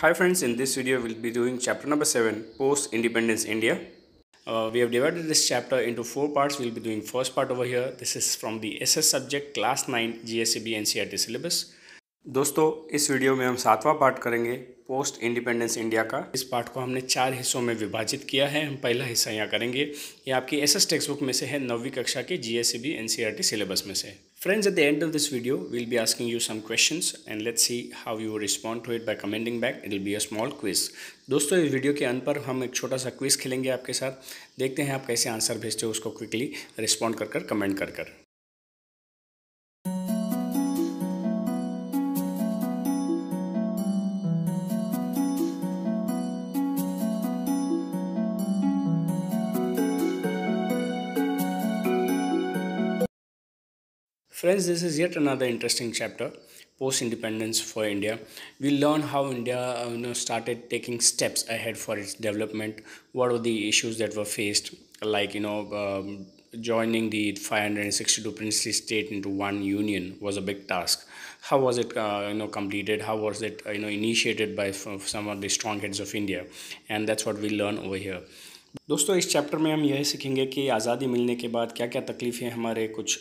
Hi friends, in this video we'll be doing chapter number 7 Post Independence India. Uh, we have divided this chapter into four parts. We'll be doing first part over here. This is from the SS subject class 9 GSEB NCERT syllabus. दोस्तों इस video में हम सातवां part करेंगे post independence India का इस part को हमने चार हिस्सों में विभाजित किया है हम पहला हिस्सा यहाँ करेंगे ये आपकी एसएस टेक्स्ट बुक में से है नौवीं कक्षा के जीएसईबी एनसीईआरटी सिलेबस में से Friends, at the end of this video, we'll be asking you some questions and let's see how you respond to it by commenting back. It'll be a small quiz. दोस्तों इस video के अंत पर हम एक छोटा सा क्विज खेलेंगे आपके साथ देखते हैं आप कैसे आंसर भेजते हो उसको क्विकली रिस्पॉन्ड कर कर कमेंट कर कर Friends, this is yet another interesting chapter post independence for India. We learn how India uh, you know, started taking steps ahead for its development. What were the issues that were faced, like you know, um, joining the 562 princely state into one union was a big task. How was it uh, you know completed? How was it uh, you know initiated by some of the strong heads of India? And that's what we learn over here. दोस्तों इस chapter में हम यह सीखेंगे कि आज़ादी मिलने के बाद क्या क्या तकलीफ़ें हमारे कुछ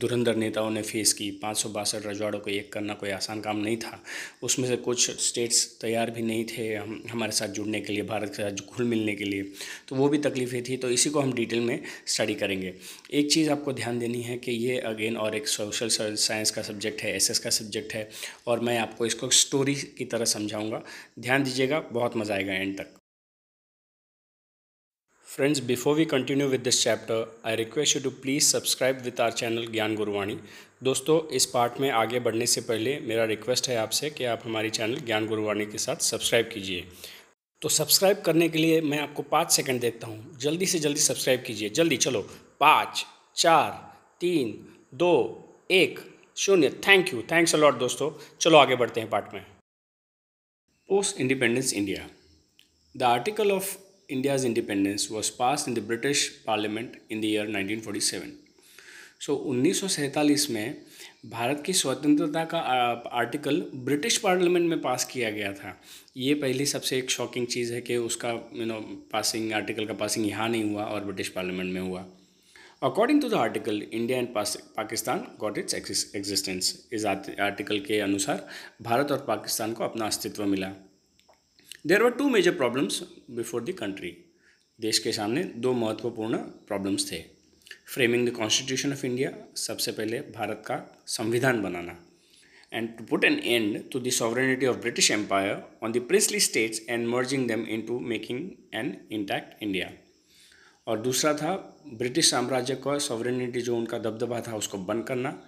धुरंधर नेताओं ने फेस की पाँच सौ बासठ रजवाड़ों को एक करना कोई आसान काम नहीं था उसमें से कुछ स्टेट्स तैयार भी नहीं थे हम हमारे साथ जुड़ने के लिए भारत के साथ घुल मिलने के लिए तो वो भी तकलीफ़ें थी तो इसी को हम डिटेल में स्टडी करेंगे एक चीज़ आपको ध्यान देनी है कि ये अगेन और एक सोशल साइंस का सब्जेक्ट है एस का सब्जेक्ट है और मैं आपको इसको स्टोरी की तरह समझाऊँगा ध्यान दीजिएगा बहुत मज़ा आएगा एंड तक Friends, before we continue with this chapter, I request you to please subscribe with our channel ज्ञान गुरुवाणी दोस्तों इस पार्ट में आगे बढ़ने से पहले मेरा रिक्वेस्ट है आपसे कि आप हमारी चैनल ज्ञान गुरुवाणी के साथ सब्सक्राइब कीजिए तो सब्सक्राइब करने के लिए मैं आपको पाँच सेकंड देता हूँ जल्दी से जल्दी सब्सक्राइब कीजिए जल्दी चलो पाँच चार तीन दो एक शून्य थैंक यू थैंक्स अलॉट दोस्तों चलो आगे बढ़ते हैं पार्ट में post independence India the article of India's independence was passed in the British Parliament in the year 1947. So सौ सैंतालीस में भारत की स्वतंत्रता का आर्टिकल ब्रिटिश पार्लियामेंट में पास किया गया था ये पहली सबसे एक शॉकिंग चीज़ है कि उसका यू नो पासिंग आर्टिकल का पासिंग यहाँ नहीं हुआ और ब्रिटिश पार्लियामेंट में हुआ according to the article India and Pakistan got its existence इस आर्टिकल के अनुसार भारत और पाकिस्तान को अपना अस्तित्व मिला there are two major problems before the country देश के सामने दो महत्वपूर्ण प्रॉब्लम्स थे framing the constitution of India सबसे पहले भारत का संविधान बनाना and to put an and to the sovereignty of British empire on the princely states and merging them in to making an intact India और दूसरा था ब्रिटिश साम्राज्य का सॉवरिनिटी जो उनका दबदबा था उसको बंद करना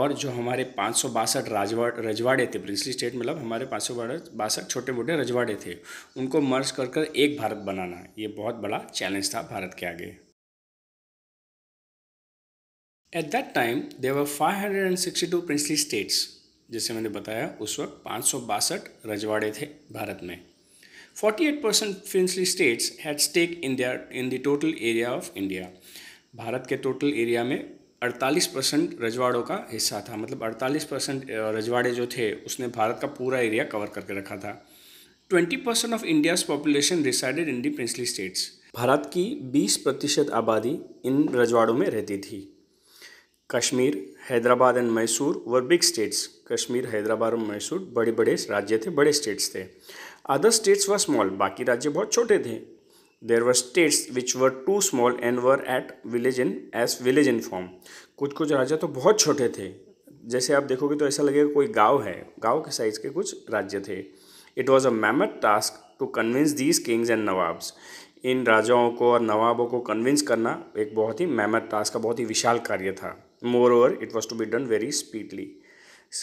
और जो हमारे पाँच सौ बासठ राजवाड़ रजवाड़े थे प्रिंसली स्टेट मतलब हमारे पाँच सौ बासठ छोटे मोटे रजवाड़े थे उनको मर्ज कर कर एक भारत बनाना ये बहुत बड़ा चैलेंज था भारत के आगे at that time there were five hundred and sixty two princely states जैसे मैंने बताया उस वक्त पाँच रजवाड़े थे भारत में forty eight percent princely states had stake in their in the total area of India Bharat के टोटल एरिया में अड़तालीस परसेंट रजवाड़ों का हिस्सा था मतलब अड़तालीस परसेंट रजवाड़े जो थे उसने भारत का पूरा एरिया कवर करके रखा था twenty percent of India's population resided in the princely states Bharat की बीस प्रतिशत आबादी इन रजवाड़ों में रहती थी Kashmir Hyderabad and Mysore were big states Kashmir Hyderabad और मैसूर बड़े बड़े राज्य थे बड़े स्टेट्स थे अदर स्टेट्स व स्मॉल बाकी राज्य बहुत छोटे थे there were states which were too small and were at village in as village in form कुछ कुछ राज्य तो बहुत छोटे थे जैसे आप देखोगे तो ऐसा लगेगा कोई गाँव है गाँव के साइज के कुछ राज्य थे it was a mammoth task to convince these kings and nawabs इन राजाओं को और नवाबों को कन्विंस करना एक बहुत ही मैमथ टास्क का बहुत ही विशाल कार्य था moreover it was to be done very speedily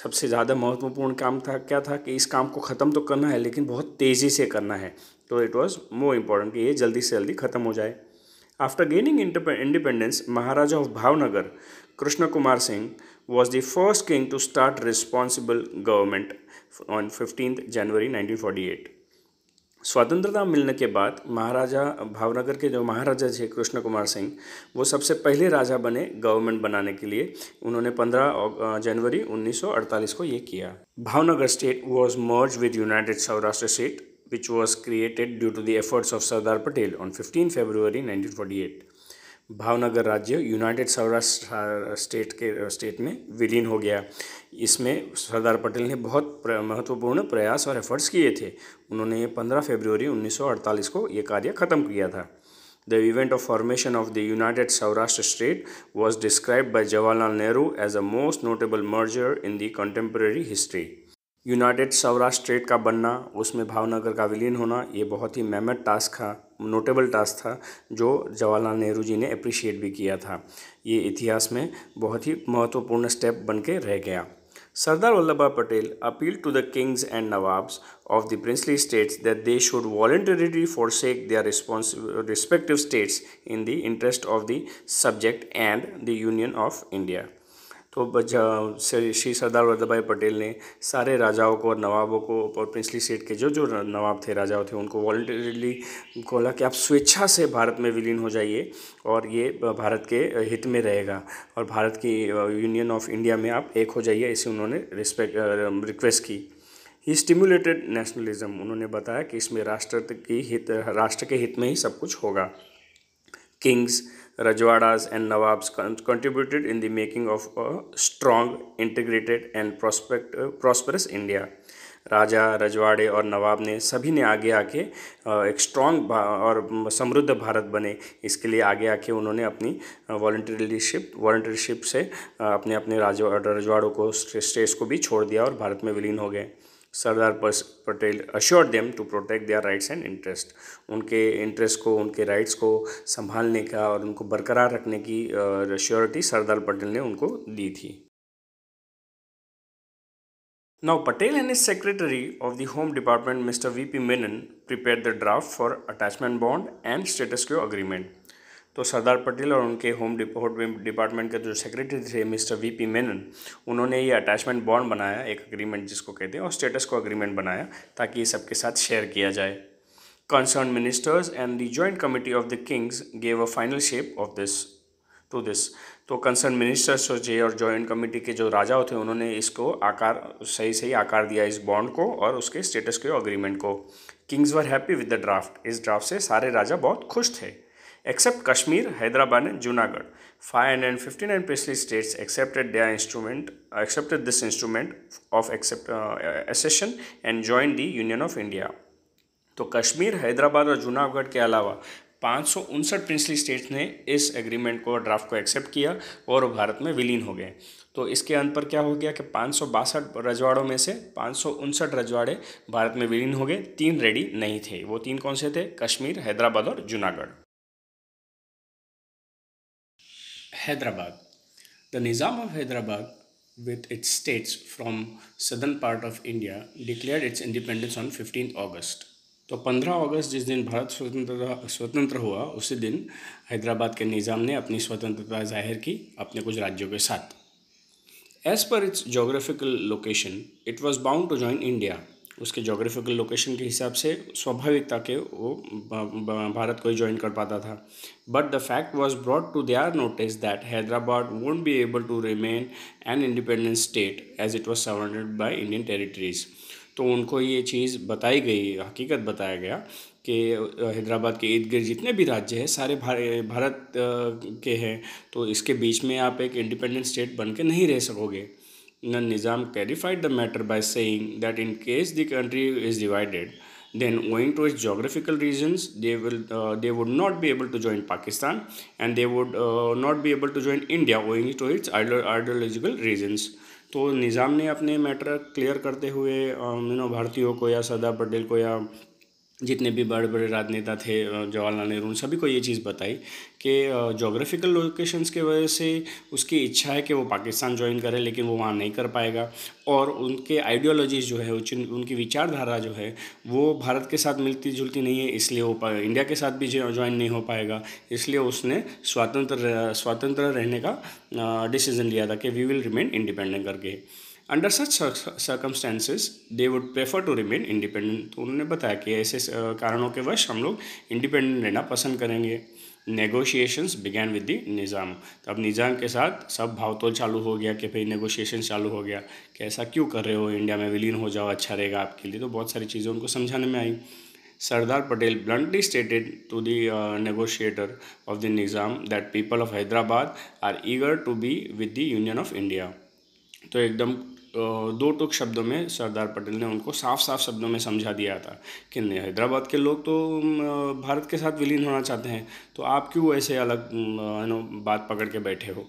सबसे ज़्यादा महत्वपूर्ण काम था क्या था कि इस काम को ख़त्म तो करना है लेकिन बहुत तेज़ी से करना है तो इट वॉज मोर इम्पॉर्टेंट कि ये जल्दी से जल्दी ख़त्म हो जाए after gaining independence Maharaja of Bhavnagar Krishna Kumar Singh was the first king to start responsible government on fifteen January 1948 स्वतंत्रता मिलने के बाद महाराजा भावनगर के जो महाराजा थे कृष्ण कुमार सिंह वो सबसे पहले राजा बने गवर्नमेंट बनाने के लिए उन्होंने 15 जनवरी 1948 को ये किया Bhavnagar state was merge with united Saurashtra state which was created due to the efforts of Sardar Patel on 15 February 1948. Bhavnagar राज्य यूनाइटेड सौराष्ट्र स्टेट के स्टेट में विलीन हो गया इसमें सरदार पटेल ने बहुत महत्वपूर्ण प्रयास और एफर्ट्स किए थे उन्होंने 15 फरवरी 1948 को ये कार्य खत्म किया था the event of formation of the united Saurashtra state was describe by Jawaharlal Nehru as a most notable merger in the contemporary history united Saurashtra state का बनना उसमें भावनगर का विलीन होना ये बहुत ही मेहमत टास्क था नोटेबल टास्क था जो जवाहरलाल नेहरू जी ने अप्रिशिएट भी किया था ये इतिहास में बहुत ही महत्वपूर्ण स्टेप बन के रह गया Sardar Vallabh Bhai Patel appeal to the kings and nawabs of the princely states that they should voluntarily forsake their respective states in the interest of the subject and the union of India तो श्री सरदार वल्लभभाई पटेल ने सारे राजाओं को और नवाबों को और प्रिंसली सेठ के जो जो नवाब थे राजाओं थे उनको वॉल्टरली बोला कि आप स्वेच्छा से भारत में विलीन हो जाइए और ये भारत के हित में रहेगा और भारत की यूनियन ऑफ इंडिया में आप एक हो जाइए इसे उन्होंने रिस्पेक्ट रिक्वेस्ट की ही स्टिमुलेटेड नेशनलिज्म उन्होंने बताया कि इसमें राष्ट्र की हित राष्ट्र के हित में ही सब कुछ होगा kings Rajwadas and Nawabs con contributed in the making of a strong, integrated and prospect, uh, prosperous India. राजा रजवाड़े और नवाब ने सभी ने आगे आके एक स्ट्रॉन्ग और समृद्ध भारत बने इसके लिए आगे आके उन्होंने अपनी वॉल्टियरशिप वॉल्टियरशिप से अपने अपने राजवाड़ों को स्टेट्स को भी छोड़ दिया और भारत में विलीन हो गए Sardar Patel assure them to protect their rights and interest उनके इंटरेस्ट को उनके राइट्स को संभालने का और उनको बरकरार रखने की अश्योरिटी सरदार पटेल ने उनको दी थी now Patel and his secretary of the home department mister V P Menon prepare the draft for attachment bond and status quo agreement तो सरदार पटेल और उनके होम डिपोर्ट डिपार्टमेंट के जो सेक्रेटरी थे मिस्टर वी पी मेनन उन्होंने ये अटैचमेंट बॉन्ड बनाया एक अग्रीमेंट जिसको कहते हैं और स्टेटस को अग्रीमेंट बनाया ताकि ये सबके साथ शेयर किया जाए concern ministers and the joint committee of the kings gave a final shape of this to this तो कंसर्न मिनिस्टर्स जो जे और जॉइंट कमेटी के जो होते हैं उन्होंने इसको आकार सही सही आकार दिया इस बॉन्ड को और उसके स्टेटस के अग्रीमेंट को kings were happy with the draft इस ड्राफ्ट से सारे राजा बहुत खुश थे except Kashmir Hyderabad and Junagadh five hundred and fifty nine पेस्टली स्टेट्स एक्सेप्टेड दिया instrument accepted this instrument of except accession and join the union of India तो कश्मीर हैदराबाद और जूनागढ़ के अलावा पाँच सौ उनसठ प्रिंसली स्टेट्स ने इस एग्रीमेंट को ड्राफ्ट को एक्सेप्ट किया और भारत में विलीन हो गए तो इसके अंत पर क्या हो गया कि पाँच सौ बासठ रजवाड़ों में से पाँच सौ उनसठ रजवाड़े भारत में विलीन हो गए तीन रेडी नहीं थे वो तीन कौन से थे कश्मीर हैदराबाद और Junagadh Hyderabad. The Nizam of Hyderabad, with its states from southern part of India, declared its independence on 15th August. तो 15 अगस्त जिस दिन भारत स्वतंत्रता स्वतंत्र हुआ उसी दिन हैदराबाद के निज़ाम ने अपनी स्वतंत्रता जाहिर की अपने कुछ राज्यों के साथ as per its geographical location it was bound to join India उसके जोग्राफिकल लोकेशन के हिसाब से स्वाभाविकता के वो भारत को ही ज्वाइन कर पाता था but the fact was brought to our notice that Hyderabad won't be able to remain an independent state as it was surrounded by Indian territories तो उनको ये चीज़ बताई गई हकीकत बताया गया कि हैदराबाद के इर्द गिर्द जितने भी राज्य हैं सारे भारत के हैं तो इसके बीच में आप एक इंडिपेंडेंट स्टेट बन के नहीं रह सकोगे Nan Nizam clarified the matter by saying that in case the country is divided, then owing to its geographical reasons, they will uh, they would not be able to join Pakistan and they would uh, not be able to join India owing to its ideological reasons. तो निज़ाम ने अपने matter clear करते हुए you know भारतीयों को या सरदार पटेल को या जितने भी बड़े बड़े राजनेता थे जवाहरलाल नेहरू उन सभी को ये चीज़ बताई कि जोग्राफिकल लोकेशंस के वजह से उसकी इच्छा है कि वो पाकिस्तान ज्वाइन करे लेकिन वो वहाँ नहीं कर पाएगा और उनके आइडियोलॉजीज़ जो है उनकी विचारधारा जो है वो भारत के साथ मिलती जुलती नहीं है इसलिए वो इंडिया के साथ भी ज्वाइन नहीं हो पाएगा इसलिए उसने स्वतंत्र स्वतंत्र रहने का डिसीज़न लिया था कि वी विल रिमेन इंडिपेंडेंट करके under such circumstances they would prefer to remain independent तो उन्होंने बताया कि ऐसे कारणों के वश हम लोग इंडिपेंडेंट रहना पसंद करेंगे negotiations began with the Nizam तो अब निज़ाम के साथ सब भावतोल चालू हो गया कि भाई नेगोशिएशन चालू हो गया कि ऐसा क्यों कर रहे हो इंडिया में विलीन हो जाओ अच्छा रहेगा आपके लिए तो बहुत सारी चीज़ें उनको समझाने में आई Sardar Patel bluntly stated to the negotiator of the Nizam that people of Hyderabad are eager to be with the union of India तो एकदम दो टुक शब्दों में सरदार पटेल ने उनको साफ साफ शब्दों में समझा दिया था कि हैदराबाद के लोग तो भारत के साथ विलीन होना चाहते हैं तो आप क्यों ऐसे अलग नो बात पकड़ के बैठे हो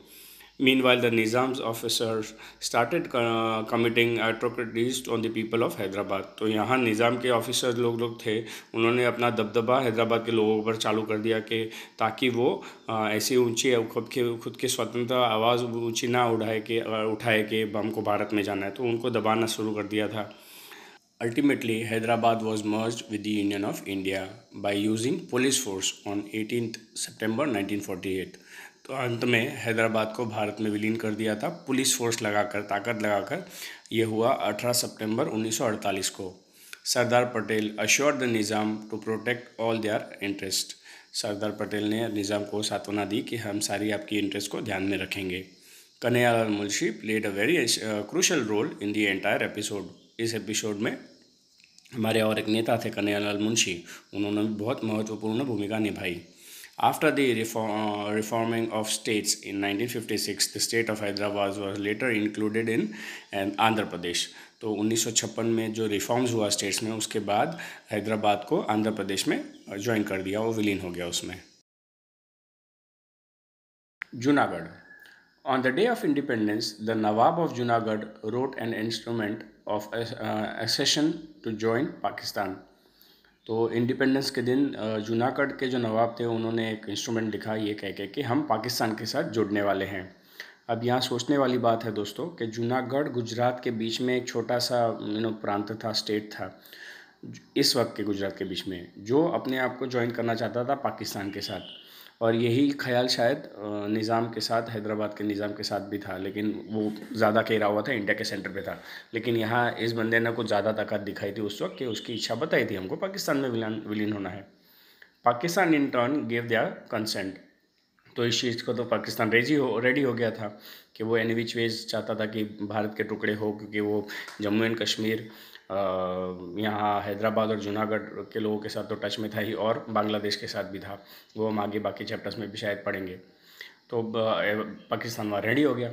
Meanwhile, the Nizam's officers started uh, committing atrocities on the people of Hyderabad. तो यहाँ निज़ाम के ऑफिसर log लोग थे उन्होंने अपना दबदबा hyderabad ke logon par chalu kar diya ke ताकि wo aise unchi khud ke khud ke swatantra स्वतंत्र unchi na udhaye ke uthaye ke bomb ko bharat mein jana hai तो unko dabana shuru kar diya tha Ultimately, Hyderabad was merged with the Union of India by using police force on 18th September 1948. तो अंत में हैदराबाद को भारत में विलीन कर दिया था पुलिस फोर्स लगाकर ताकत लगाकर यह हुआ 18 सितंबर 1948 को Sardar Patel assure the Nizam to protect all their interest Sardar Patel ने निज़ाम को सांत्वना दी कि हम सारी आपकी इंटरेस्ट को ध्यान में रखेंगे Kanyalal Munshi played a very crucial role in the entire episode इस एपिसोड में हमारे और एक नेता थे कन्यालाल मुंशी उन्होंने भी बहुत महत्वपूर्ण भूमिका निभाई After the reform, uh, reforming of states in 1956, the state of Hyderabad was later included in um, Andhra Pradesh. तो 1956 में जो रिफॉर्म्स हुआ स्टेट्स में उसके बाद हैदराबाद को आंध्र प्रदेश में ज्वाइन कर दिया वो विलीन हो गया उसमें Junagadh on the day of independence the nawab of Junagadh wrote an instrument of accession to join Pakistan तो इंडिपेंडेंस के दिन जूनागढ़ के जो नवाब थे उन्होंने एक इंस्ट्रूमेंट लिखा ये कह के कि हम पाकिस्तान के साथ जुड़ने वाले हैं अब यहाँ सोचने वाली बात है दोस्तों कि जूनागढ़ गुजरात के बीच में एक छोटा सा यू नो प्रांत था स्टेट था इस वक्त के गुजरात के बीच में जो अपने आप को ज्वाइन करना चाहता था पाकिस्तान के साथ और यही ख्याल शायद निज़ाम के साथ हैदराबाद के निज़ाम के साथ भी था लेकिन वो ज़्यादा रहा हुआ था इंडिया के सेंटर पे था लेकिन यहाँ इस बंदे ने कुछ ज़्यादा ताकत दिखाई थी उस वक्त कि उसकी इच्छा बताई थी हमको पाकिस्तान में विलान विलीन होना है पाकिस्तान इन टर्न गिव दिया कंसेंट तो इस चीज़ को तो पाकिस्तान रेजी हो रेडी हो गया था कि वो एनी विच वेज चाहता था कि भारत के टुकड़े हो क्योंकि वो जम्मू एंड कश्मीर यहाँ हैदराबाद और जूनागढ़ के लोगों के साथ तो टच में था ही और बांग्लादेश के साथ भी था वो हम आगे बाकी चैप्टर्स में भी शायद पढ़ेंगे तो पाकिस्तान वहाँ रेडी हो गया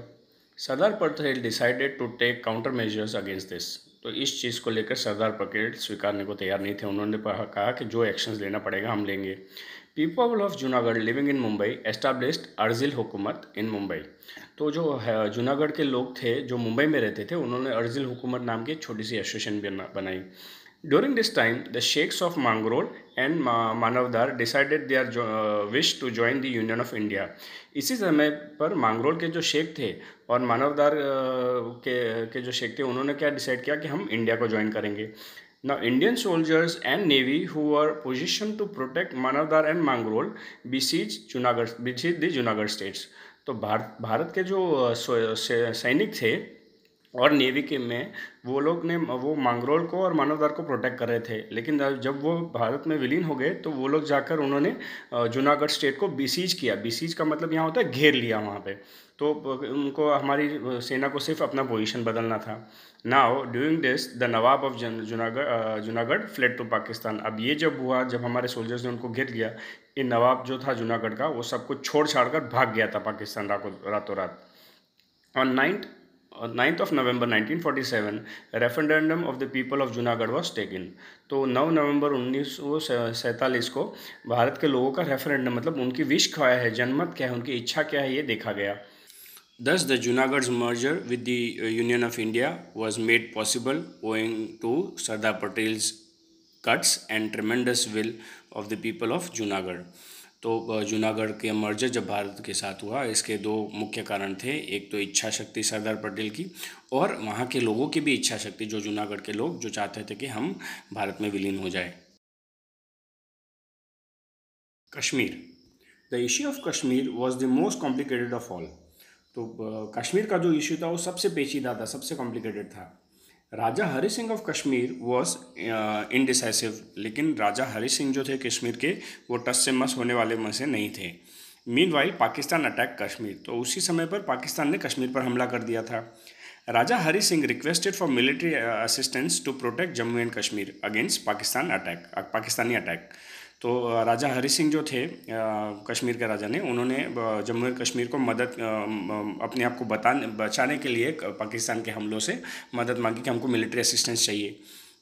Sardar Patel decided to take counter measures against this तो इस चीज़ को लेकर सरदार पटेल स्वीकारने को तैयार नहीं थे उन्होंने कहा कि जो एक्शंस लेना पड़ेगा हम लेंगे people of Junagadh living in Mumbai established Arzi Hukumat in Mumbai तो जो जूनागढ़ के लोग थे जो मुंबई में रहते थे उन्होंने अर्जिल हुकूमत नाम की छोटी सी एसोसिएशन बनाई during this time the sheikhs of Mangrol and Manavadar decided they are wish to join the union of India इसी समय पर मांगरोल के जो शेख थे और मानवदार uh, के के जो शेख थे उन्होंने क्या डिसाइड किया कि हम इंडिया को ज्वाइन करेंगे Now Indian soldiers and navy who were positioned to protect Manavdar and Mangrol besieged Junagarh besieged the Junagarh states. तो भारत भारत के जो सैनिक थे और नेवी के में वो लोग ने वो मांगरोल को और मानवदार को प्रोटेक्ट कर रहे थे लेकिन जब वो भारत में विलीन हो गए तो वो लोग जाकर उन्होंने जूनागढ़ स्टेट को बीसीज किया बीसीज का मतलब यहाँ होता है घेर लिया वहाँ पे तो उनको हमारी सेना को सिर्फ अपना पोजीशन बदलना था now during this the nawab of Junagadh Junagadh fled to Pakistan अब ये जब हुआ जब हमारे सोल्जर्स ने उनको घेर लिया ये नवाब जो था जूनागढ़ का वो सब कुछ छोड़ छाड़ कर भाग गया था पाकिस्तान रातों रात on ninth ninth of November 1947 referendum of the people of Junagadh was taken तो नौ नवंबर उन्नीस को भारत के लोगों का रेफरेंडम मतलब उनकी विश क्या है जनमत क्या है उनकी इच्छा क्या है ये देखा गया thus the Junagadh merger with the union of India was made possible owing to Sardar Patel's guts and tremendous will of the people of Junagadh तो जूनागढ़ के मर्जर जब भारत के साथ हुआ इसके दो मुख्य कारण थे एक तो इच्छा शक्ति सरदार पटेल की और वहाँ के लोगों की भी इच्छा शक्ति जो जूनागढ़ के लोग जो चाहते थे कि हम भारत में विलीन हो जाए Kashmir the issue of Kashmir was the most complicated of all तो कश्मीर का जो इश्यू था वो सबसे पेचीदा था सबसे कॉम्प्लिकेटेड था Raja Hari Singh of Kashmir was indecisive uh, लेकिन राजा हरि सिंह जो थे कश्मीर के वो टस से मस होने वाले में से नहीं थे meanwhile Pakistan attack Kashmir तो उसी समय पर पाकिस्तान ने कश्मीर पर हमला कर दिया था Raja Hari Singh requested for military assistance to protect Jammu and Kashmir against Pakistan attack Pakistani attack तो राजा हरी सिंह जो थे कश्मीर के राजा ने उन्होंने जम्मू एंड कश्मीर को मदद अपने आप को बताने बचाने के लिए पाकिस्तान के हमलों से मदद मांगी कि हमको मिलिट्री असिस्टेंस चाहिए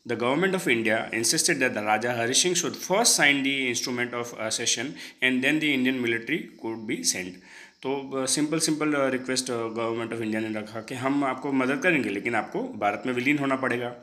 the government of India insisted that the Raja Hari Singh should first sign the instrument of cession and then the Indian military could be send तो simple simple request government of India ने रखा कि हम आपको मदद करेंगे लेकिन आपको भारत में विलीन होना पड़ेगा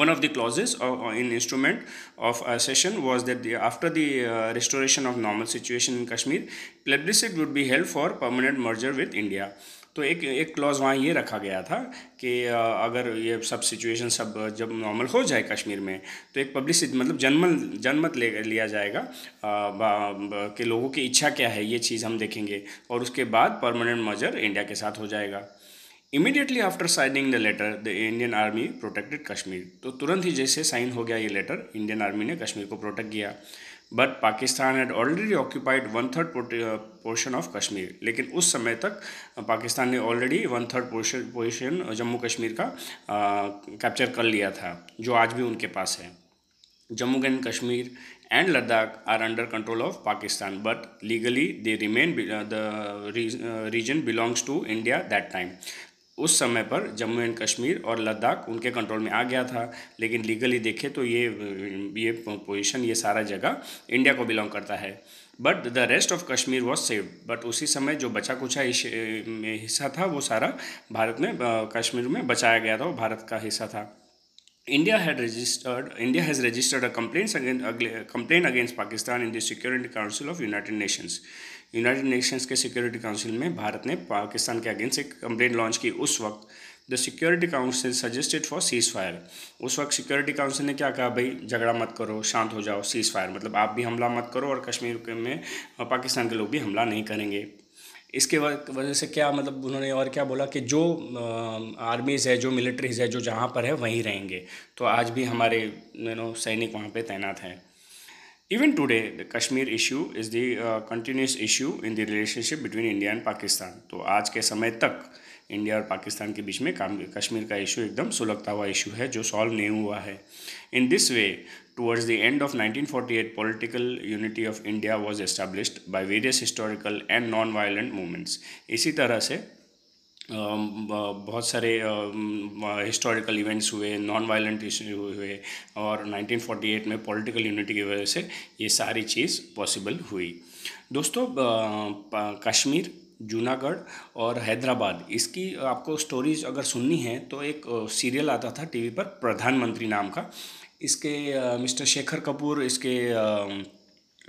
one of the clauses in instrument of a session was that the, after the uh, restoration of normal situation in Kashmir, plebiscite would be held for permanent merger with India. तो एक एक क्लॉज वहाँ ये रखा गया था कि अगर ये सब सिचुएशन सब जब नॉर्मल हो जाए कश्मीर में तो एक पब्लिसिटी मतलब जनमल जनमत ले लिया जाएगा कि लोगों की इच्छा क्या है ये चीज़ हम देखेंगे और उसके बाद परमानेंट मर्जर इंडिया के साथ हो जाएगा immediately after signing the letter the Indian army protected Kashmir तो तुरंत ही जैसे साइन हो गया ये लेटर इंडियन आर्मी ने कश्मीर को प्रोटेक्ट किया but Pakistan had already occupied one third portion of Kashmir लेकिन उस समय तक पाकिस्तान uh, ने already one third portion position Jammu Kashmir का कैप्चर uh, कर लिया था जो आज भी उनके पास है Jammu and Kashmir and Ladakh are under control of Pakistan but legally they remain the region belongs to India that time उस समय पर जम्मू एंड कश्मीर और लद्दाख उनके कंट्रोल में आ गया था लेकिन लीगली देखें तो ये ये पोजीशन ये सारा जगह इंडिया को बिलोंग करता है but the rest of Kashmir was save but उसी समय जो बचा कुचा हिस्सा था वो सारा भारत में कश्मीर में बचाया गया था वो भारत का हिस्सा था India had registered India has registered a complaint against complaint against Pakistan in the Security Council of United Nations. United Nations के सिक्योरिटी काउंसिल में भारत ने पाकिस्तान के अगेंस्ट एक कंप्लेन लॉन्च की उस वक्त the security council suggested for cease fire उस वक्त सिक्योरिटी काउंसिल ने क्या कहा भाई झगड़ा मत करो शांत हो जाओ सीज फायर मतलब आप भी हमला मत करो और कश्मीर में पाकिस्तान के लोग भी हमला नहीं करेंगे इसके वजह से क्या मतलब उन्होंने और क्या बोला कि जो आर्मीज़ है जो मिलिट्रीज़ है जो जहाँ पर है वहीं रहेंगे तो आज भी हमारे यू नो सैनिक वहाँ पर तैनात हैं Even today, the Kashmir issue is the uh, continuous issue in the relationship between India and Pakistan. तो आज के समय तक इंडिया और पाकिस्तान के बीच में काम कश्मीर का इशू एकदम सुलगता हुआ इशू है जो सॉल्व नहीं हुआ है in this way towards the end of 1948 political unity of india was established by various historical and non violent movements इसी तरह से बहुत सारे हिस्टोरिकल इवेंट्स हुए नॉन वायलेंट इशू हुए और 1948 में पॉलिटिकल यूनिटी की वजह से ये सारी चीज़ पॉसिबल हुई दोस्तों कश्मीर जूनागढ़ और हैदराबाद इसकी आपको स्टोरीज अगर सुननी है तो एक सीरियल आता था टीवी पर प्रधानमंत्री नाम का इसके मिस्टर शेखर कपूर इसके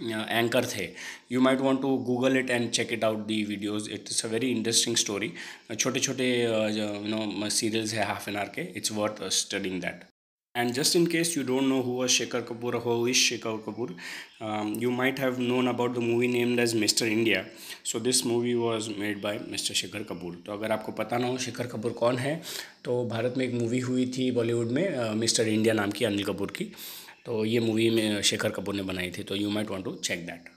एंकर थे you might want to Google it and check it out the videos it's a very interesting story छोटे छोटे यू नो सीरियल्स है हाफ एन आर के it's worth studying that and just in case you don't know who Shekhar Kapoor who is Shekhar Kapoor you might have known about the movie name as Mister India so this movie was made by Mister Shekhar Kapoor तो अगर आपको पता ना हो शेखर कपूर कौन है तो भारत में एक मूवी हुई थी बॉलीवुड में मिस्टर इंडिया नाम की अनिल कपूर की तो ये मूवी में शेखर कपूर ने बनाई थी तो you might want to check that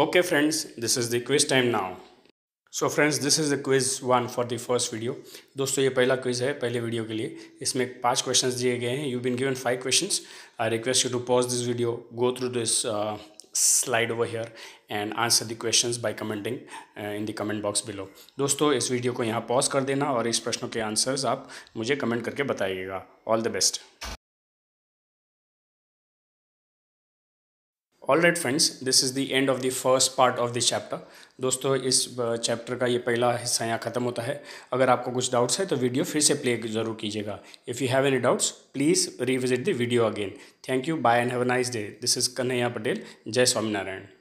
okay friends this is the quiz time now so friends this is the quiz one for the first video दोस्तों ये पहला क्विज है पहले वीडियो के लिए इसमें पांच क्वेश्चंस दिए गए हैं you been given five questions I request you to pause this video go through this slide over here and answer the questions by commenting uh, in the comment box below. दोस्तों इस video को यहाँ pause कर देना और इस प्रश्नों के आंसर्स आप मुझे कमेंट करके बताइएगा all the best all right friends this is the end of the first part of the chapter दोस्तों इस चैप्टर का ये पहला हिस्सा यहाँ ख़त्म होता है अगर आपको कुछ डाउट्स है तो वीडियो फिर से प्ले जरूर कीजिएगा if you have any doubts please revisit the video again thank you bye and have a nice day this is Kanhaiya Patel जय स्वामीनारायण